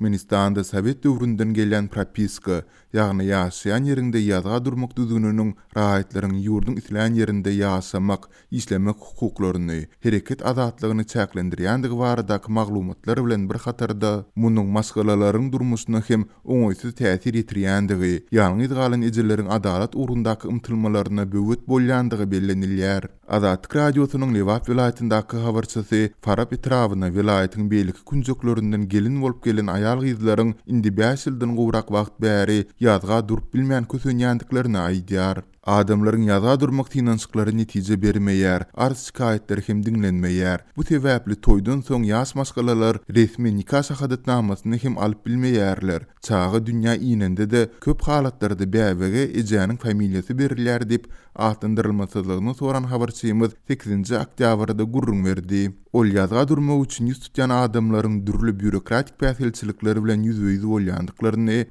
Türkmenistan'da Sovet döwründen gelen propiska, ýagny ýaşaýan ýerinde ýazga durmak düzgününiň raýatlaryň ýurdun islän ýerinde ýaşamak, işlemek hukuklaryny, hereket azatlygyny çäklendirýändigi baradaky maglumatlar bilen bir hatarda munyň maskalalaryň durmuşyna hem oňsuz täsir etirýändigi, ýalňy galan ejelleriň adalat urundaky ymtylmalaryna böwüt bolýandygy bellenilýär. Azat Radiosunun Levap vilayetindaki havarçası Farab Itravına vilayetin beylik kuncoklarından gelin bolup gelen Ял гизларын инде бәшілдің ғурак вақт бәрі язға дұрп білмән көсөнәндіклерін айдияр. adamların yada durmak tinansıkları netice bermeyer, arz sikayetler hem dinlenmeyer, bu tevapli toydun son yas maskalalar resmi nikah sahadat namasını hem alp bilmeyerler. Çağı dünya inende de köp halatları da bebege ecanın familiyası berilerler dip soran habarçiyyimiz 8. aktyavarada gurrun verdi. Ol yazga durma uçun yüz tutyan adamların dürlü bürokratik pəsilçilikləri bilən yüz vəyiz vəyiz vəyiz bu vəyiz vəyiz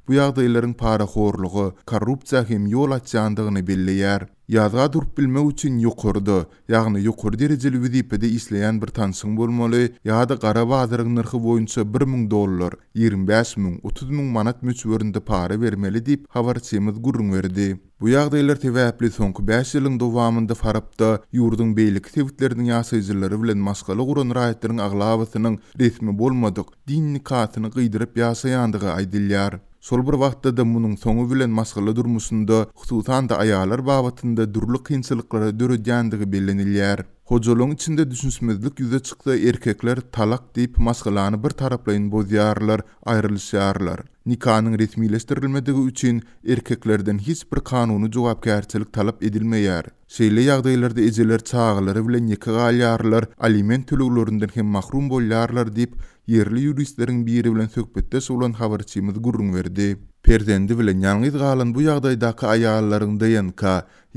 vəyiz vəyiz vəyiz vəyiz vəyiz belliyer. Yazga durp bilmek için yukurdu. Yağını yukur derecel vizipede isleyen bir tansın bulmalı. Yağda qara vazirin nırhı 1000 dollar, 25000, 30000 manat müçverinde para vermeli dip havar gurun gurrun verdi. Bu yağdaylar tevapli sonk 5 yılın dovamında farabda yurdun beylik tevitlerinin yasayzıları bilen maskalı gurun rayetlerinin aqlavasının resmi bolmadik, dinnikatini qiyy qiyy qiyy qiyy сол бір бiр vаqтада муныңg соңы вiлен масxала дурмусунда xususaнда аялар бағытында дүрлі қиyынчылыкlар дөредандыгы беlениляр Hocalong içinde düşünsmezlik yüze çıktı erkekler talak deyip maskalanı bir taraplayın bozyarlar, ayrılışyarlar. Nikanın ritmileştirilmediği üçin erkeklerden hiç bir kanunu cevapkarçılık talap edilmeyar. Şeyle yağdaylarda eceler çağları bile neki galyarlar, aliment tülüklerinden hem mahrum bolyarlar, deyip yerli yuristlerin biri bilen yurislerin bir yerli yurislerin bir perdendi bilen yalngyz galan bu ýagdaýdaky aýallaryň DNK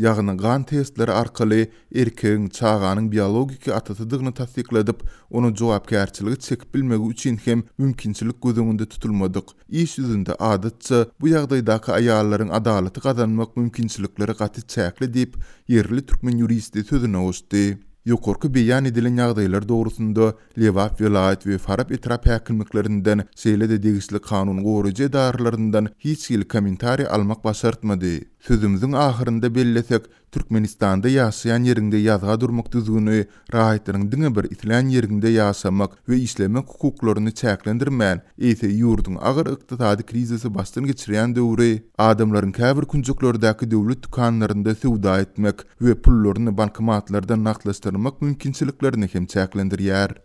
ýagny gan testleri arkaly erkeň çağanyň biologiki atatydygyny tasdiqladyp, onu jogapkärçiligi çekip bilmegi üçin hem mümkinçilik göz tutulmadyk. Iş ýüzünde adatça bu ýagdaýdaky aýallaryň adalaty gazanmak mümkinçilikleri qati çäkli diýip yerli türkmen juristi sözüne ustyp. Korku biyan edilen yağdaylar doğrusunda Levap vilayet ve Farab etrap hakimliklerinden seyle de degisli kanun goorici darlarından hiç gil komentari almak basartmadi. sözümüzün ahırında bellesek, Türkmenistan'da yaşayan yerinde yazga durmak düzgünü, rahatların dini bir itilen yerinde yaşamak ve işleme hukuklarını çeklendirmeyen, ise yurdun ağır iktisadi krizisi bastan geçiriyen devri, adamların kəbir kuncuklardaki devlet tukanlarında sevda etmek ve pullarını bankamatlardan naklaştırmak mümkinçiliklerini hem çeklendir